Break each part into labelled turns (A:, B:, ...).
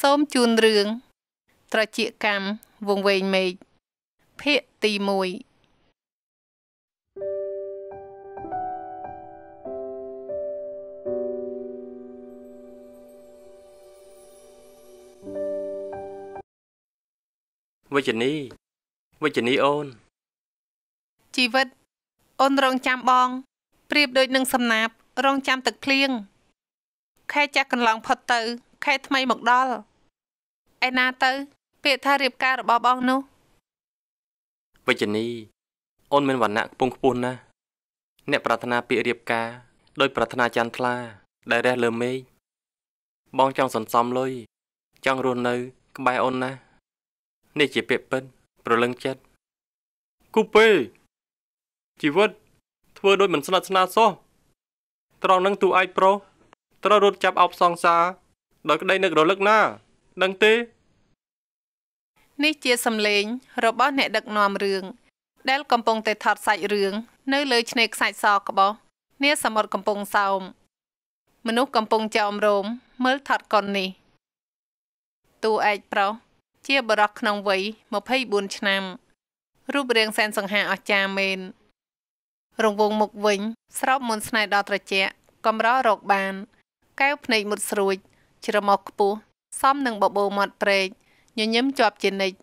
A: សូមជូនរឿង ត្រចៀកកម្មវងវែងមេឃភាគទី1វិជ្ជនី
B: វិជ្ជនីអូនជីវិត
A: អូនរងចាំបងប្រៀបដូចនឹងសំណាបរងចាំទឹកភ្លៀងខែចាស់កន្លងផុតទៅខេតថ្មីមកដល់ឯណាទៅ ពាក្យថារៀបការរបស់បងនោះ
B: វិជ្ជនីអូនមានវណ្ណៈខ្ពង់ខ្ពស់ណាស់អ្នក ប្រាថ្នាពាក្យរៀបការដោយ ប្រាថ្នាច័ន្ទថ្លា ដែលរះលើមេឃបងចង់សន្សំលុយចង់រស់នៅ ក្បែរអូនណាស់នេះជាពាក្យពិតប្រលឹងចិត្តគូពេ ជីវិត ធ្វើដូចមិនស្និទ្ធស្នាលសោះត្រង់នឹងទូឯកប្រុសត្រូវរត់ចាប់អោបសងសាដោយក្តីនឹករលឹកណាដឹងទេ
A: នេះជាសំឡេង របស់អ្នក ដឹកនាំរឿងដែល កំពុងតែថតសាច់រឿងនៅលើឆ្នេរខ្សាច់សក្បោះនាសមុទ្រកំពង់សោមមនុស្សកំពុងចោមរោមមើលថតកុននេះតួឯកប្រុសជាបរិះក្នុងវ័យ24ឆ្នាំ រូបរាងសែនសង្ហាអស្ចារ្យមែនរង្វង់មុខវិញស្រោបមន្តស្នេហ៍ដល់ត្រជាក់កំរររកបានកែវភ្នែកមុតស្រួចជ្រមោះខ្ពស់សំនឹងបបោមាត់ព្រែកញញឹមជាប់ជានិច្ច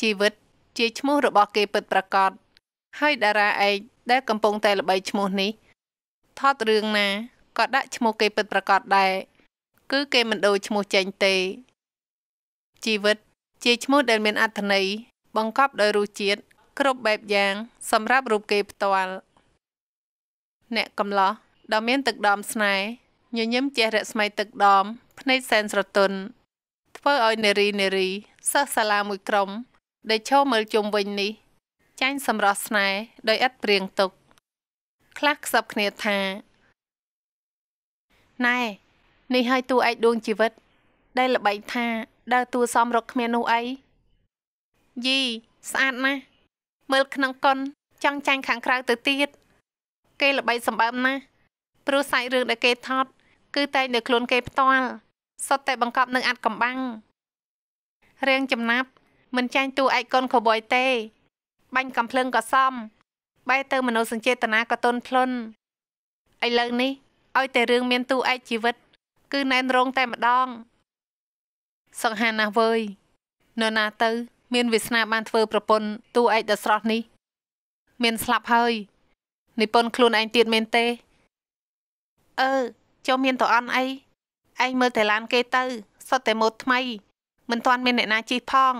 A: ជីវិតជាឈ្មោះរបស់គេពិតប្រាកដហើយតារាឯកដែលកំពុងតែល្បីឈ្មោះនេះថតរឿងណាក៏ដាក់ឈ្មោះគេពិតប្រាកដដែរគឺគេមិនដូរឈ្មោះចេញទេ ជីវិត ជាឈ្មោះដែលមានអត្ថន័យបង្កប់ដោយរសជាតិគ្រប់បែបយ៉ាងសម្រាប់រូបគេផ្ទាល់អ្នកកំឡោះដ៏មានទឹកដមស្នេហ៍ញញឹមជះរស្មីទឹកដមភ្នែកសែនស្រទន់ធ្វើឲ្យនារីនារីសិស្សសាលាមួយក្រុមដែលឈរមើលជុំវិញនេះចាញ់សម្រស់ស្នេហ៍ដោយឥតព្រៀងទុកខ្លះខ្សឹបគ្នាថាណែនេះឲ្យតួឯកដួងជីវិត ដែលល្បីថាដើរតួសំរកគ្មាននោះអីយីស្អាតណាស់មើលក្នុងកុនចង់ចាញ់ខាងក្រៅទៅទៀត គេល្បីសម្បើមណាស់ព្រោះសាច់រឿងដែលគេថតគឺតែងដោយខ្លួនគេផ្ទាល់សុទ្ធតែបង្កប់នឹងអាត់កំបាំងរឿងចំណាប់មិនចាញ់ទូឯកកុនកបយទេបាញ់កំភ្លើងក៏សំបែរទៅមនោសញ្ចេតនាក៏ទន់ភ្លន់ឥឡូវនេះឲ្យតែរឿងមានទូឯកជីវិត គឺណែនរងតែម្ដងសង្ហាណាស់វើយនរណាទៅមានវាសនាបានធ្វើប្រពន្ធទូឯកដ៏ស្រស់នេះ មានស្លាប់ហើយនិពន្ធខ្លួនឯងទៀតមែនទេអឺចុះមានតអន់អីឯងមើលតែឡានគេទៅសុទ្ធតែម៉ូតថ្មី មិនទាន់មានអ្នកណាជិះផង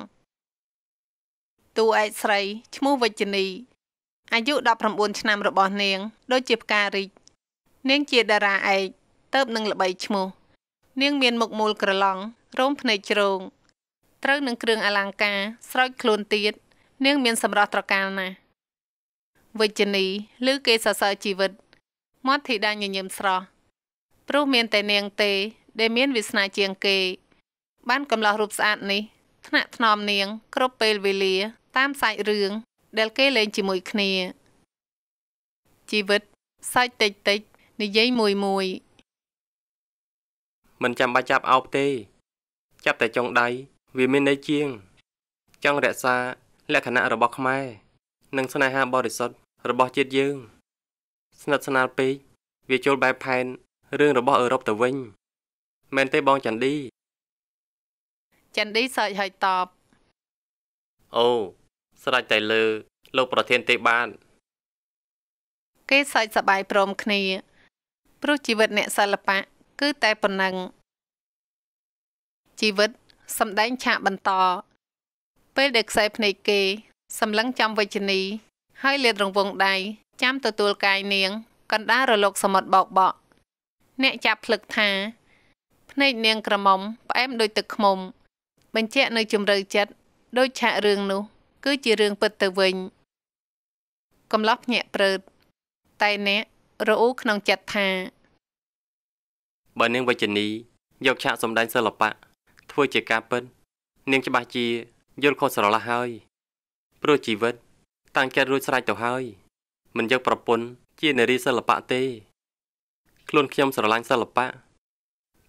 A: តួឯកស្រីឈ្មោះវិជ្ជនី អាយុ19ឆ្នាំរបស់នាងដូចជាផ្ការីកនាងជាតារាឯកទៅបនឹងល្បីឈ្មោះ នាងមាន មុខមូលក្រឡង់រោមភ្នែកជ្រងត្រូវនឹងគ្រឿងអលង្ការស្រោចខ្លួនទៀតនាងមានសម្រស់ត្រកាលណាស់វិជ្ជនីឬគេសរសើរជីវិតមាត់ធីតាញញឹមស្រស់ព្រោះមានតែនាងទេ ដែលមានវាសនាជាងគេ បាន កំឡោះរូបស្អាតនេះថ្នាក់ថ្នមនាងគ្រប់ពេលវេលា តាមសាច់រឿង ដែលគេលេងជាមួយគ្នា ជីវិតសាច់តិចតិចនិយាយមួយមួយ
B: មិនចាំបាច់ចាប់អោបទេ ចាប់តែចុងដៃវាមានន័យជាង ចង់រក្សាលក្ខណៈរបស់ខ្មែរ និងស្នេហាបរិសុទ្ធរបស់ជាតិយើង ស្និទ្ធស្នាលពេកវាចូលបែបផែនរឿងរបស់អឺរ៉ុបទៅវិញមែនទេបងចន្ទី
A: ចន្ទីសើចហើយតប
B: អូស្រេចតែលើលោកប្រធានទេបាន
A: គេសើចសបាយព្រមគ្នា ព្រោះជីវិតអ្នកសិល្បៈគឺតែប៉ុណ្ណឹងជីវិតសំដែងឆាកបន្ត ពេលដែលខ្សែភ្នែកគេ សម្លឹងចំវិជ្ជនី ហើយលាតរង្វង់ដៃចាំទទួលកាយនាងកណ្ដាលរលកសមុទ្របោកបក់អ្នកចាប់ភ្លឹកថាភ្នែកនាងក្រមុំផ្អែមដូចទឹកឃ្មុំ បញ្ជាក់នៅជំរឿចិត្តដូចឆាករឿងនោះគឺជារឿងពិតទៅវិញ កំឡោះភ្ញាក់ព្រឺតតែអ្នករអ៊ូក្នុងចិត្តថា
B: បើនាងវិជ្ជនីយកឆាកសម្ដែងសិល្បៈធ្វើជាការពិតនាងច្បាស់ជាយល់ខុសស្រឡះហើយ ព្រោះជីវិត តាំងចិត្តរួចស្រេចទៅហើយ មិនយកប្រពន្ធជានារីសិល្បៈទេខ្លួនខ្ញុំស្រឡាញ់សិល្បៈ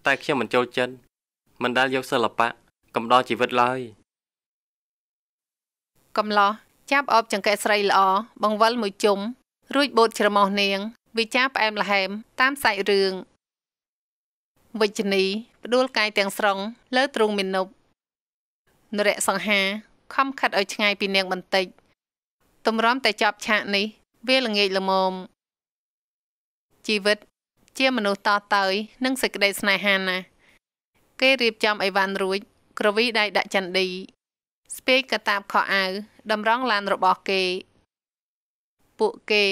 B: តែ ខ្ញុំមិនចូលចិត្តមិនដែលយកសិល្បៈកំដរជីវិតឡើយ
A: កំឡោះចាប់អបចង្កេះស្រីល្អបង្វិលមួយជុំរួចបូតច្រមុះនាង វិចាផ្អែមល្ហែម តាមសាច់រឿងវិជ្ជនីផ្ដួលកាយទាំងស្រុងលើទ្រូងមាណពនរៈសង្ហាខំខិតឲ្យឆ្ងាយពីនាងបន្តិចទម្រាំតែចប់ឆាកនេះវាល្ងាចល្មមជីវិតជាមនុស្សតតើយនិងសេចក្តីស្នេហាណាស់គេរៀបចំអីវ៉ាន់រួច ក្រវីដៃដាក់ចាន់ឌីស្ពាយក៏តាមខោអាវតម្រង់ឡានរបស់គេ ពួកគេ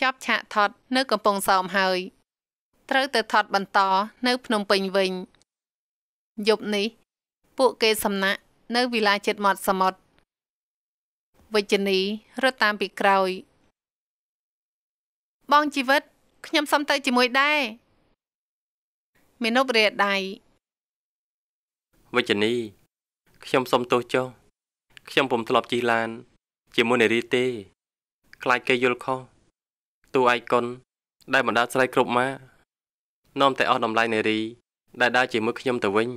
A: ចាប់ឆាកថតនៅ កំពង់សោមហើយ ត្រូវទៅថតបន្តនៅ ភ្នំពេញវិញ យប់នេះ ពួកគេសំណាក់នៅវិឡាជិតមាត់សមុទ្រវិជ្ជនីរត់តាមពីក្រោយបងជីវិតខ្ញុំសុំទៅជាមួយដែរមាណពរាដៃ
B: វិជ្ជនីខ្ញុំសុំទោសចុះខ្ញុំពុំធ្លាប់ជិះឡានជាមួយនារីទេ ខ្លាចគេយល់ខុសតួឯកគុណដែលបណ្ដាស្រ័យគ្រប់ម៉ានាំតែអស់តម្លៃនារី ដែលដើរជាមួយខ្ញុំទៅវិញ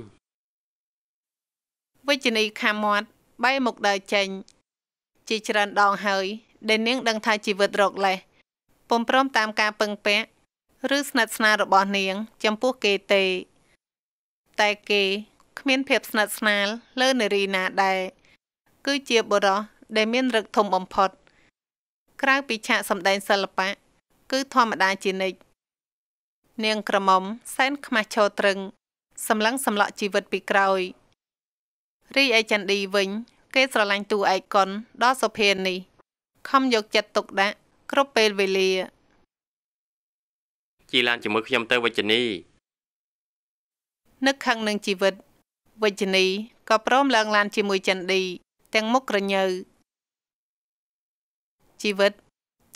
A: វិជ្ជនីខាមាត់បែរមុខដើរចេញជា ច្រើនដងហើយ ដែលនាងដឹងថាជីវិតរកលេះពុំព្រមតាមការពឹងពាក់ឬស្និទ្ធស្នាលរបស់នាងចំពោះគេទេតែគេ គ្មានភាពស្និទ្ធស្នាលលើនារីណាដែរគឺជាបុរសដែលមានរឹកធំបំផុត ក្រៅពីឆាកសម្ដែងសិល្បៈគឺធម្មតាជានិច្ចនាងក្រមុំសែនខ្មាស់ឈរត្រឹងសម្លឹងសម្លក់ជីវិតពីក្រោយរីឯចន្ទីវិញគេស្រឡាញ់ទូឯកកុនដ៏សុភានេះខំយកចិត្តទុកដាក់គ្រប់ពេលវេលា
B: ជីឡានជាមួយខ្ញុំទៅវិជ្ជនី
A: នឹកខឹងនឹងជីវិតវិជ្ជនីក៏ព្រមឡើងឡានជាមួយចិនឌីទាំងមុខក្រញើជីវិត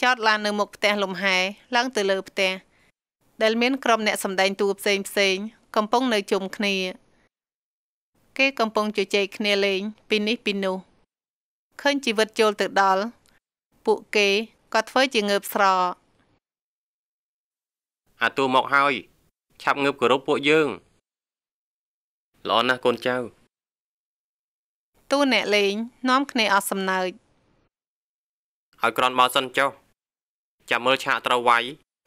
A: ចតឡាននៅមុខផ្ទះលំហែឡើងទៅលើផ្ទះដែលមានក្រុមអ្នកសម្ដែងតួផ្សេងផ្សេងកំពុងនៅជុំគ្នាគេកំពុងជជែកគ្នាលេងពីនេះពីនោះឃើញជីវិតចូលទៅដល់ពួកគេក៏ធ្វើជាងើបស្រក
B: អាតួមកហើយ ឆាប់ងើបគោរពពួកយើងល្អណាស់កូនចៅ
A: តួអ្នកលេង នាំគ្នាអស់សំណើច
B: ឲ្យក្រនបោសិនចុះចាំមើលឆាកត្រូវវាយ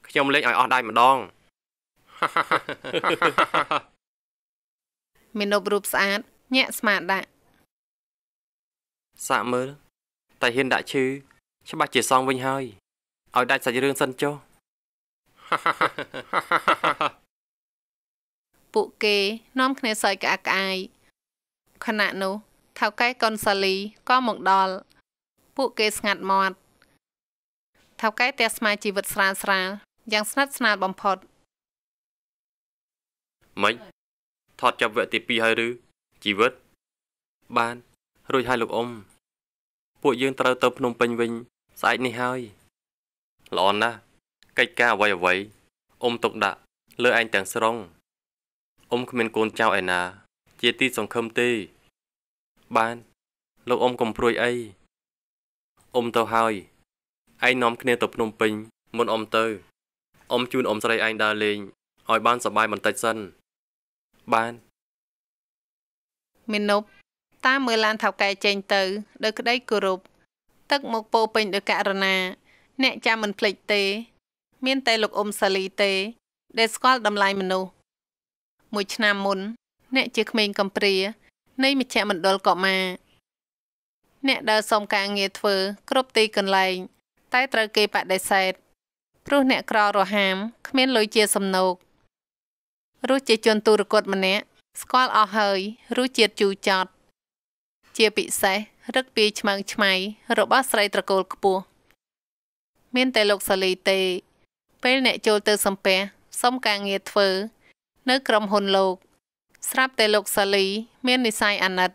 B: ខ្ញុំលេងឲ្យអស់ដៃម្ដង
A: មាននប់រូបស្អាតញាក់ស្មាតដាក់
B: សាក់មើលតែហ៊ានដាក់ឈឺច្បាស់ជាសងវិញហើយឲ្យដាច់សាច់រឿងសិនចុះ
A: ពួកគេនាំគ្នាសើចក្អាកក្អាយខណៈនោះថៅកែកុនសាលីក៏មកដល់ពួកគេស្ងាត់មាត់ថៅកែផ្ទះស្មាជីវិតស្រាលស្រាលយ៉ាងស្និទ្ធស្នាលបំផុត
B: ម៉េចថតចប់វគ្គទី2ហើយឬជីវិតបានរួចហើយលោកអ៊ំពួកយើងត្រូវទៅភ្នំពេញវិញស្អែកនេះហើយល្អណាស់កិច្ចការអ្វីអ្វីអ៊ំទុកដាក់លើឯងទាំងស្រុងអ៊ំគ្មានកូនចៅឯណា ជាទីសង្ឃឹមទេ បាន លោកអ៊ំកំព្រួយអីអ៊ំទៅហើយឯងនាំ គ្នាទៅភ្នំពេញ មុនអ៊ំទៅអ៊ំជូនអ៊ំស្រីឯងដើរលេងឲ្យបានសប្បាយបន្តិចសិន បាន
A: មាណពតាមមើលឡានថៅកែចេញទៅដោយក្តីគោរពទឹកមកពោពេញដោយករណាអ្នកចាំមិនភ្លេចទេ មានតែលោកអ៊ុំសាលីទេដែលស្គាល់តម្លៃមនុស្សមួយឆ្នាំមុន អ្នកជាក្មេងកំព្រានៃមជ្ឈមណ្ឌលកុមារអ្នកដើរសុំការងារធ្វើគ្រប់ទីកន្លែងតែត្រូវគេបដិសេធព្រោះអ្នកក្ររហាមគ្មានលុយជាសំណូករសជាជនទូរគតម្នាក់ស្គាល់អស់ហើយរសជាតិជូរចត់ជាពិសេសរឹកពីឆ្មើងឆ្មៃរបស់ស្រីត្រកូលខ្ពស់មានតែលោកសាលីទេ ពេលអ្នកចូលទៅសំពះសុំការងារធ្វើ នៅក្រុមហ៊ុនលោក ស្រាប់តែលោកសាលីមាននិស័យអាណិត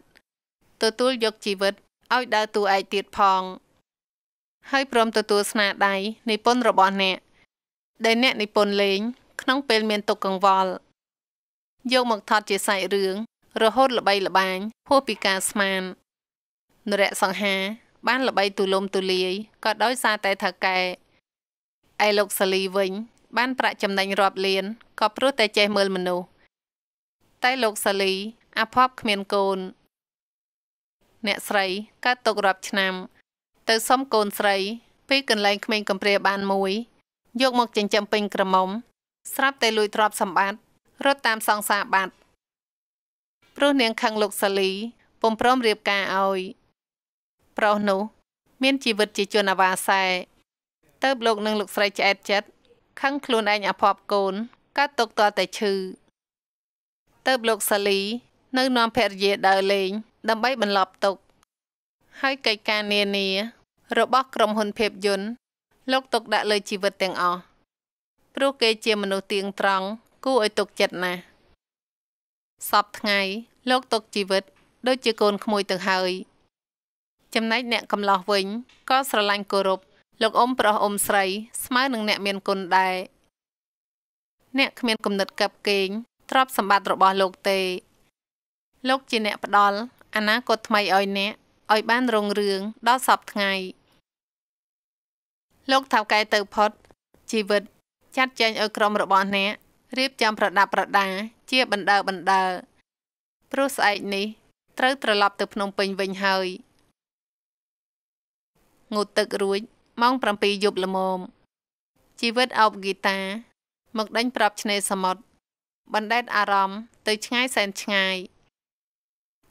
A: ទទួលយកជីវិតឲ្យដើរតួឯកទៀតផង ហើយព្រមទទួលស្នាដៃនិពន្ធរបស់អ្នកដែលអ្នកនិពន្ធលេងក្នុងពេលមានទុកកង្វល់យកមកថតជាសាច់រឿង រហូតល្បីល្បាញហួសពីការស្មាននរៈសង្ហាបានល្បីទូលំទូលាយក៏ដោយសារតែថៅកែឯលោកសាលីវិញ បាន ប្រាក់ចំណេញរាប់លាន ក៏ព្រោះតែចេះមើលមនុស្សតែលោកសាលីអភ័ព្វគ្មានកូន អ្នកស្រីកើតទុករាប់ឆ្នាំ ទៅសុំកូនស្រីពីកន្លែងក្មេងកំព្រាបានមួយយកមកចិញ្ចឹមពេញក្រមុំស្រាប់តែលួចទ្រព្យសម្បត្តិរត់តាមសង្សារបាត់ព្រោះនាងខឹងលោកសាលីពុំព្រមរៀបការឲ្យប្រុសនោះ មានជីវិតជាជនអាវ៉ាសែទៅបលោកនឹងលោកស្រីឆ្អែតចិត្តខឹងខ្លួនឯងអភ័ព្វកូនកើតទុកតតែឈឺទៅបលោកសាលីនៅនាំភរិយាដើរលេង ដើម្បីបន្លប់ទុកហើយកិច្ចការនានា របស់ក្រុមហ៊ុនភាពយន្តលោកទុកដាក់លើជីវិតទាំងអស់ព្រោះគេជាមនុស្សទៀងត្រង់គួរឲ្យទុកចិត្តណាស់សពថ្ងៃ លោកទុកជីវិត ដូចជាកូនក្មួយទៅហើយចំណែកអ្នកកំឡោះវិញក៏ស្រឡាញ់គោរពលោកអ៊ំប្រុសអ៊ំស្រីស្មើនឹងអ្នកមានគុណដែរអ្នកគ្មានគំនិតកាប់កេងទ្រព្យសម្បត្តិរបស់លោកទេលោកជាអ្នកផ្ដល់អនាគតថ្មីឲ្យអ្នកឲ្យបានរុងរឿងដល់សពថ្ងៃលោកថាកែទៅផុតជីវិតចាត់ចែងឲ្យក្រុមរបស់អ្នករៀបចំប្រដាប់ប្រដាជាបណ្ដើបណ្ដើព្រោះស្អែកនេះត្រូវត្រឡប់ទៅភ្នំពេញវិញហើយ។ងូតទឹករួចម៉ោង7យប់ល្មមជីវិតអោបហ្គីតាមកដេញប្រាប់ឆ្នេរសមុទ្របណ្ដេតអារម្មណ៍ទៅ ឆ្ងាយសែនឆ្ងាយ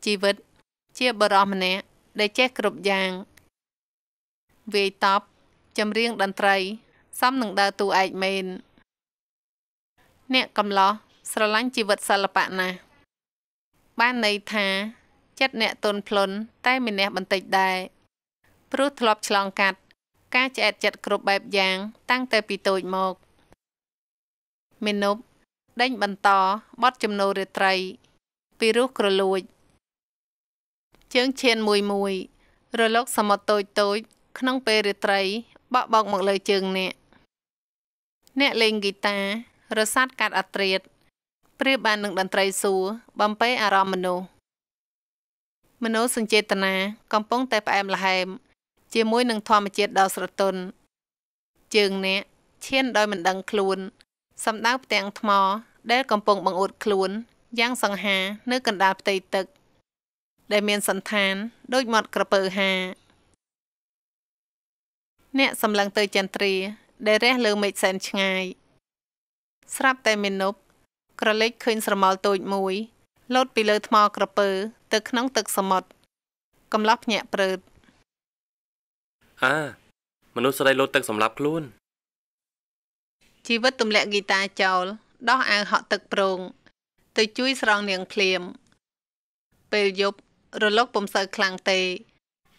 A: ជីវិត ជាបរោះម្នាក់ដែលចេះគ្រប់យ៉ាងវាយតប់ចម្រៀងតន្ត្រីសំនឹងដើរតួឯកមែនអ្នកកំឡោះស្រឡាញ់ជីវិតសិល្បៈណាស់បានន័យថាចិត្តអ្នកទន់ភ្លន់តែមានះបន្តិចដែរព្រោះធ្លាប់ឆ្លងកាត់ការឆ្អែតចិត្តគ្រប់បែបយ៉ាងតាំងតែពីតូចមកមេនុបដេញបន្តបត់ចំណូលរាត្រីពីរោះក្រលួច ជើងឈានមួយមួយ រលកសមុទ្រតូចតូច ក្នុងពេលរាត្រីបក់បោកមកលើជើងអ្នកអ្នកលេងហ្គីតារសាត់កាត់អត្រាតព្រាបបាននឹងតន្ត្រីសួរបំពេអារម្មណ៍មនុស្សមនុស្សសញ្ចេតនាកំពុងតែផ្អែមល្ហែមជាមួយនឹងធម្មជាតិដ៏ស្រទន់ជើងអ្នកឈានដោយមិនដឹងខ្លួនសម្ដៅផ្ទាំងថ្ម ដែលកំពុងបង្អួតខ្លួន យ៉ាងសង្ហានៅកណ្ដាលផ្ទៃទឹកដែលមានសន្តាន ដូចមាត់ក្រពើហា អ្នកសម្លឹងទៅចន្ទ្រាដែលរះលើមេឃសែនឆ្ងាយ ស្រាប់តែមាណពក្រឡេកឃើញស្រមោលតូចមួយ លោតពីលើថ្មក្រពើទៅក្នុងទឹកសមុទ្រកំឡោះភ្ញាក់ព្រឺត
B: អាមនុស្សស្រីលោតទឹកសម្រាប់ខ្លួន
A: ជីវិតទម្លាក់ហ្គីតាចោល ដោះអាវហក់ទឹកប្រងទៅជួយស្រង់នាងភ្លាមពេលយប់រលកពំសើខ្លាំងទេ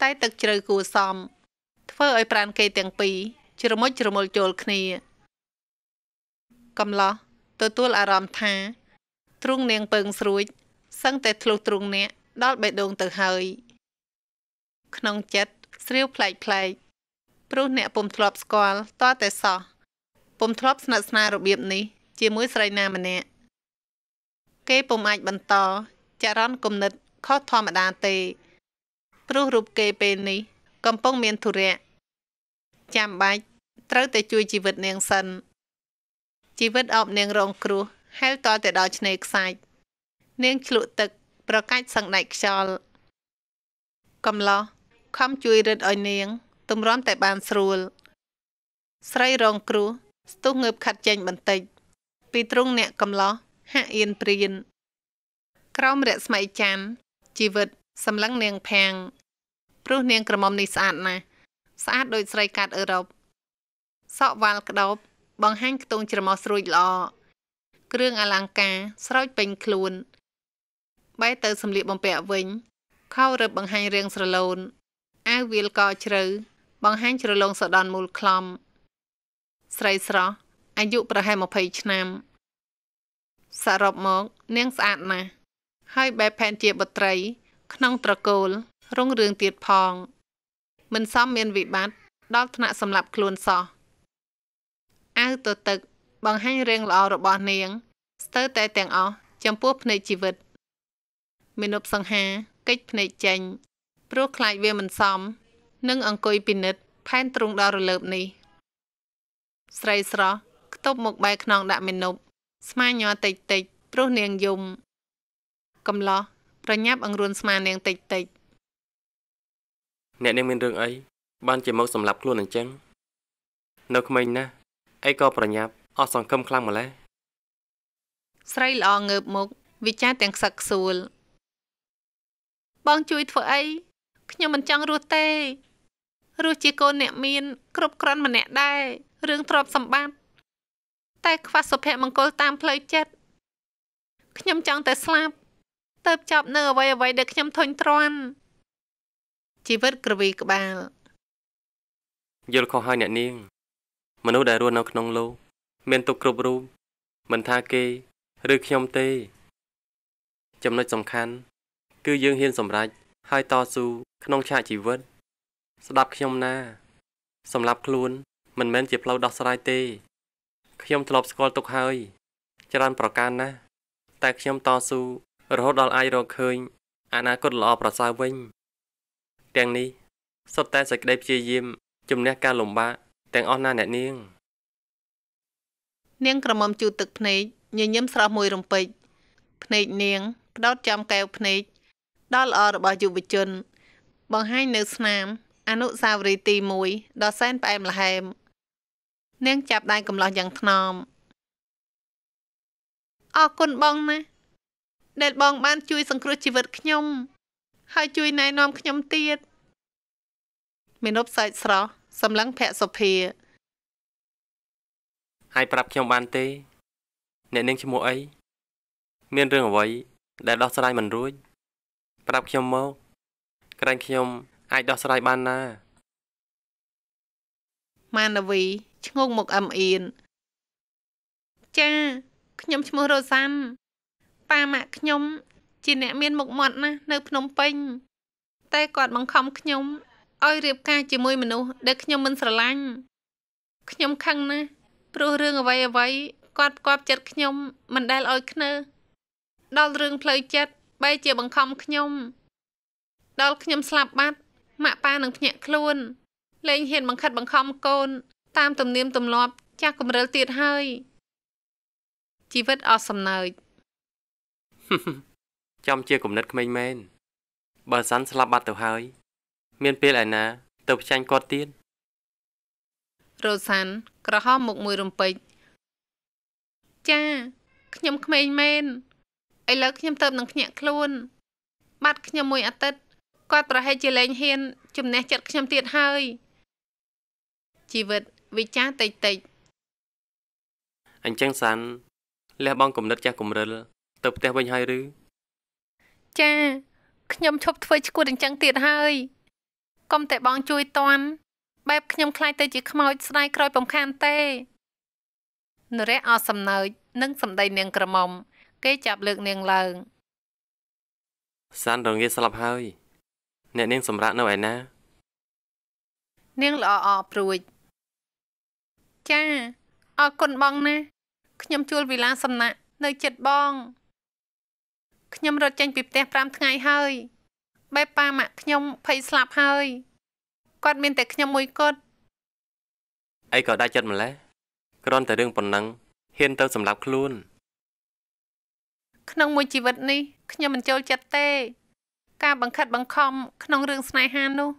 A: តែទឹកជ្រៅគួសមធ្វើឲ្យ ប្រានគេទាំងពីរជ្រមុជជ្រមុលចូលគ្នា កំឡោះទទួលអារម្មណ៍ថាទ្រូងនាងពឹងស្រួចសឹងតែធ្លុះទ្រូងអ្នកដល់បេះដូងទៅហើយ ក្នុងចិត្តស្រាវផ្លែកផ្លែកព្រោះអ្នកពុំធ្លាប់ស្គាល់តតែសោះពុំធ្លាប់ស្និទ្ធស្នាលរបៀបនេះជាមួយស្រីណាម្នាក់គេពុំអាចបន្តចរន្តគំនិតខុសធម្មតាទេ ព្រោះរូបគេពេលនេះ កំពុងមានធុរៈចាំបាច់ត្រូវតែជួយជីវិតនាងសិនជីវិតអបនាងរងគ្រោះហែលតទៅដល់ឆ្នេរខ្សាច់នាងឆ្លក់ទឹកប្រកាច់សឹងដាច់ខ្យល់កំឡោះខំជួយរឹតឲ្យនាងទម្រាំតែបានស្រួល ស្រីរងគ្រោះស្ទុះងើបខាត់ចេញបន្តិច ពីទ្រុងអ្នកកំឡោះហាក់អៀនព្រៀនក្រោមរស្មីច័ន្ទជីវិតសម្លឹងនាងផាំងព្រោះនាងក្រមុំនេះស្អាតណាស់ស្អាតដូចស្រីកាត់អឺរ៉ុបសក់វ៉ាល់ក្តោបបង្ហាញខ្ទង់ច្រមុះស្រួចល្អគ្រឿងអលង្ការស្រោចពេញខ្លួនបែរទៅសម្លៀកបំពាក់វិញ ខោរឹបបង្ហាញរាងស្រឡូនអាវវាលកជ្រៅបង្ហាញជ្រលងសដន់មូលក្លំស្រីស្រស់អាយុប្រហែល20ឆ្នាំសរុបមកនាងស្អាតណាស់ហើយបែបផែនជាបុត្រីក្នុងត្រកូលរុងរឿងទៀតផង មិនសមមានវិបត្តិដល់ថ្នាក់សម្រាប់ខ្លួនសោះអាវទៅទឹក បង្ហាញរឿងល្អរបស់នាងស្ទើរតែទាំងអស់ចំពោះភ្នែកជីវិតមាណពសង្ហាកិច្ចភ្នែកចេញព្រោះខ្លាចវាមិនសមនឹងអង្គុយពិនិត្យផែនទ្រង់ដល់រលើបនេះ ស្រីស្រស់ខ្ទប់មកបែរខ្នងដាក់មេនុបស្មាញ័រតិចតិចព្រោះនាងយំកំឡោះប្រញាប់អង្រួនស្មានាងតិចតិចអ
B: ្នកនាងមានរឿងអីបានជាមកសម្លាប់ខ្លួនអញ្ចឹងនៅក្មេងណាស់អីក៏ប្រញាប់អស់សង្ឃឹមខ្លាំងម្ល៉េះ
A: ស្រីល្អងើបមុខវិចារទាំងខ្សឹកខ្សួលបងជួយធ្វើអីខ្ញុំមិនចង់រស់ទេរស់ជាកូនអ្នកមាន គ្រប់គ្រាន់ម្នាក់ដែររឿងទ្រព្យសម្បត្តិតែខ្វះសុភមង្គលតាមផ្លូវចិត្តខ្ញុំចង់តែស្លាប់ទៅចប់នៅអ្វីអ្វីដែលខ្ញុំធុញទ្រាន់ជីវិតក្រវីក្បាល
B: យល់ខុសហើយអ្នកនាង មនុស្សដែលរស់នៅ ក្នុងលោកមានទុកគ្រប់រូបមិនថាគេ ឬខ្ញុំទេ ចំណុចសំខាន់គឺយើងហ៊ានសម្រេចហើយតស៊ូក្នុងឆាកជីវិត ស្ដាប់ខ្ញុំណាសម្រាប់ខ្លួន មិនមែនជាផ្លូវដោះស្រាយទេ ខ្ញុំធ្លាប់ស្គាល់ទុកហើយ ច្រើនប្រការណាស់តែខ្ញុំតស៊ូរហូតដល់អាចរកឃើញអនាគតល្អប្រសើរវិញទាំងនេះសុទ្ធតែសេចក្តីព្យាយាមជំនះការលំបាកទាំងអស់ណាអ្នកនាង
A: នាងក្រមុំជូតទឹកភ្នែកញញឹមស្រស់មួយរំពេចភ្នែកនាងផ្ដោតចំកែវភ្នែកដល់ល្អរបស់យុវជនបង្ហាញនៅស្នាមអនុសាវរីយ៍ទី1ដ៏សែនផ្អែមល្ហែម នាងចាប់ដៃកំឡោះយ៉ាងថ្នមអរគុណបងណាដែលបងបានជួយ សង្គ្រោះជីវិតខ្ញុំ ហើយជួយណែនាំខ្ញុំទៀតមាណពសើចស្រស់សម្លឹងភៈសុភា
B: ហើយប្រាប់ខ្ញុំបានទេអ្នកនាងឈ្មោះអីមានរឿងអ្វីដែលដោះស្រាយមិនរួចប្រាប់ខ្ញុំមកក្រាញ់ខ្ញុំ អាចដោះស្រាយបានណា
A: ម៉ានវីឈ្ងោកមកអឹមអៀនចាខ្ញុំឈ្មោះរ៉ូសាន់ប៉ាម៉ាក់ខ្ញុំ ជាអ្នកមានមុខមាត់ណាស់នៅ ភ្នំពេញ តែគាត់ បង្ខំខ្ញុំឲ្យរៀបការជាមួយមនុស្សដែលខ្ញុំមិនស្រឡាញ់ខ្ញុំខឹងណាស់ព្រោះរឿងអ្វី អ្វីគាត់ផ្គាប់ចិត្តខ្ញុំមិនដែលឲ្យខ្នើដល់រឿងផ្លូវចិត្តបែរជាបង្ខំខ្ញុំដល់ខ្ញុំស្លាប់បាត់ម៉ាក់ប៉ានឹងភ្ញាក់ខ្លួនលែងហ៊ានបង្ខិតបង្ខំកូន តាមទំនៀមទម្លាប់ ចាស់គំរិលទៀតហើយជីវិតអស់សំណើច
B: ចំជាគំនិតក្មេងមែនបើសាន់ស្លាប់បាត់ទៅហើយ មានពេលឯណា ទៅផ្ចាញ់គាត់ទៀត
A: រ៉ូសាន់ក្រហមមុខមួយរំពេចចាខ្ញុំក្មេងមែនឥឡូវខ្ញុំទៅនឹងភ្ញាក់ខ្លួន បាត់ខ្ញុំមួយអាទិត្យគាត់ប្រហែលជាលែងហ៊ានជំនះចិត្តខ្ញុំទៀតហើយជីវិតវិចារតិចតិច
B: អញ្ចឹងសាន់លះបងគំនិតចាស់គំរិលទៅផ្ទះវិញហើយឬ
A: ចាខ្ញុំឈប់ធ្វើឈួតអញ្ចឹងទៀតហើយកុំតែបងជួយតន់បែបខ្ញុំខ្លាចទៅជាខ្មោចស្ដាយក្រោយពំខានទេនរៈអសំណើចនិងសម្ដីនាងក្រមុំ គេចាប់លើកនាងឡើង
B: សានរងាស្លាប់ហើយអ្នកនាងសម្រាប់នៅឯណា
A: នាងល្អអព្រួយចាអរគុណបងណាខ្ញុំជួលវិឡាសំណាក់នៅចិត្តបងខ្ញុំរត់ចេញ ពីផ្ទះ5ថ្ងៃហើយបែបប៉ាម៉ាក់ខ្ញុំភ័យស្លាប់ហើយគាត់មានតែខ្ញុំមួយគត់
B: អីក៏ដាច់ចិត្តម្ល៉េះគ្រាន់តែរឿងប៉ុណ្ណឹងហ៊ានទៅសម្លាប់ខ្លួន
A: ក្នុងមួយជីវិតនេះខ្ញុំមិនចូលចិត្តទេការបង្ខិតបង្ខំក្នុងរឿងស្នេហានោះ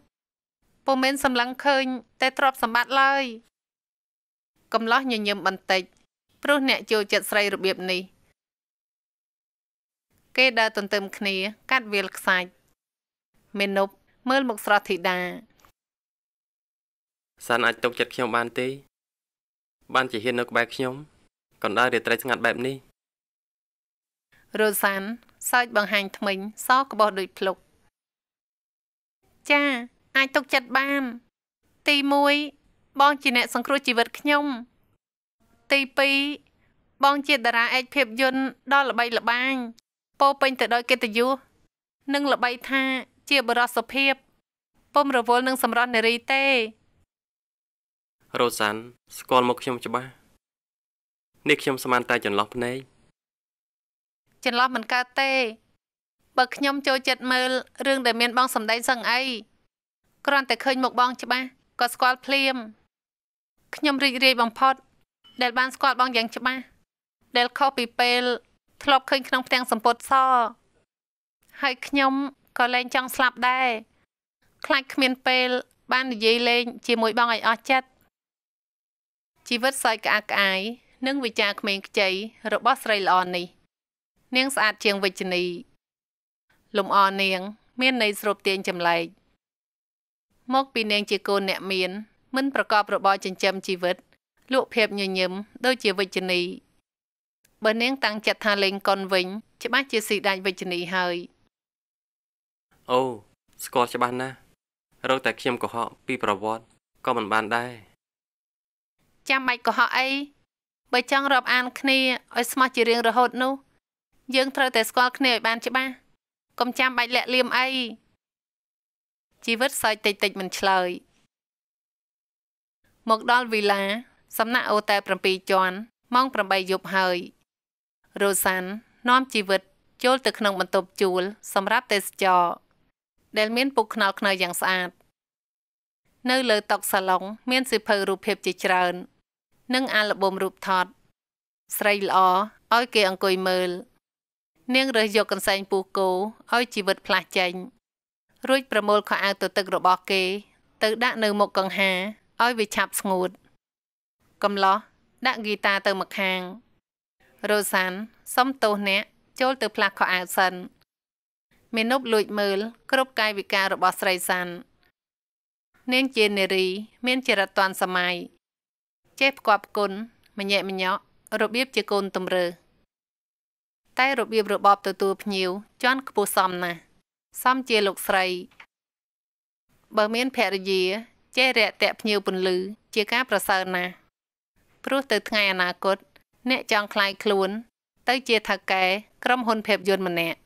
A: ពុំមានសម្លឹងឃើញតែទ្រពសម្បត្តិឡើយ កំឡោះញញឹមបន្តិចព្រោះអ្នកចូលចិត្តស្រីរបៀបនេះគេដើរទន្ទឹមគ្នាកាត់វាលខ្សាច់មេនុបមើលមុខស្រស់ធីតា
B: សានអាចទុកចិត្តខ្ញុំបានទេ បានជាហ៊ាននៅក្បែរខ្ញុំកណ្ដាលរាត្រីស្ងាត់បែបនេះ
A: រ៉ូសានសើចបង្ហាញថ្មិញសក្បោះដូចភ្លុកចាអាចទុកចិត្តបាន ទី1បង ជាអ្នកសង្គ្រោះជីវិតខ្ញុំ ទី2បងជាតារាឯកភាពយន្តដ៏ល្បីល្បាញពោពេញទៅដោយកិត្តិយសនិងល្បីថាជាបរិសុភាពពុំរវល់នឹងសម្រស់នារីទេ
B: រ៉ូសាន់ស្គាល់មកខ្ញុំច្បាស់នេះខ្ញុំស្មានតែចន្លោះភ្នែក
A: ចន្លោះមិនកើតទេបើខ្ញុំចូលចិត្តមើលរឿងដែលមានបងសម្ដែងសឹងអីគ្រាន់តែឃើញមុខបងច្បាស់ក៏ស្គាល់ភ្លាមខ្ញុំរីករាយបំផុតដែលបានស្គាល់បងយ៉ាងច្បាស់ដែលខុសពីពេល ធ្លាប់ឃើញក្នុងផ្ទាំងសម្ពុតសហើយខ្ញុំក៏លែងចង់ស្លាប់ដែរខ្លាចគ្មានពេលបាននិយាយលេងជាមួយបងឲ្យអស់ចិត្តជីវិតសើចក្អាកក្អាយនិងវិចារក្មេងខ្ចីរបស់ស្រីល្អនេះនាងស្អាតជាងវិជ្ជនីលំអនាង មានន័យស្រូបទាញចម្លែកមកពីនាងជាកូនអ្នកមាន មិនប្រកបរបរចិញ្ចឹមជីវិតលក់ភាពញញឹមដូចជាវិជ្ជនីបើនាង តាំងចិត្តថាលេងកុនវិញ ច្បាស់ជាស៊ីដាច់វិជ្ជនីហើយ
B: អូស្គាល់ច្បាស់ណាស់រកតែខ្ញុំកុហកពីប្រវត្តិក៏មិនបានដែរ
A: ចាំបាច់កុហកអីបើចង់រាប់អានគ្នាឲ្យស្មោះជារៀងរហូតនោះយើងត្រូវតែស្គាល់គ្នាឲ្យបានច្បាស់កុំចាំបាច់លាក់លៀមអីជីវិតសើចតិចតិចមិនឆ្លើយ មកដល់វីឡាសំណាក់អូតែ7ជាន់ម៉ោង8យប់ហើយរ៉ូសាន់នាំជីវិតចូលទៅក្នុងបន្ទប់ជួលសម្រាប់ទេសចរដែលមានពុកខ្នល់ខ្នើយយ៉ាងស្អាត នៅលើតុសាឡុងមានសិភៅរូបភាពជាច្រើននិង អាល់ប៊ុមរូបថត ស្រីល្អឲ្យគេអង្គុយមើលនាងរើសយកកន្សែងពូគោឲ្យជីវិតផ្លាស់ចេញរួចប្រមូលខោអាវទៅទឹករបស់គេទៅដាក់នៅមុខកង្ហាឲ្យវាឆាប់ស្ងួត កំឡោះដាក់ហ្គីតាទៅម្ខាងរ៉ូសានសុំទោសអ្នកចូលទៅផ្លាស់ខោអាវសិនមេនុបលួចមើលគ្រប់កាយវិការរបស់ស្រីសាន់នាងជានារី មានចរិតទាន់សម័យចេះផ្គាប់គុណម្ញែកម្ញក់របៀបជាកូនតម្រើសតែរបៀបរបបទទួលភ្ញៀវជន់ខ្ពស់សមណាស់សមជាលោកស្រីបើមានភរិយាចេះរាក់ទាក់ភ្ញៀវពន្លឺជាការប្រសើរណាស់ព្រោះទៅថ្ងៃអនាគតអ្នកចង់ខ្លាយខ្លួន ទៅ ជាថៅកែក្រុមហ៊ុនភាពយន្តម្នាក់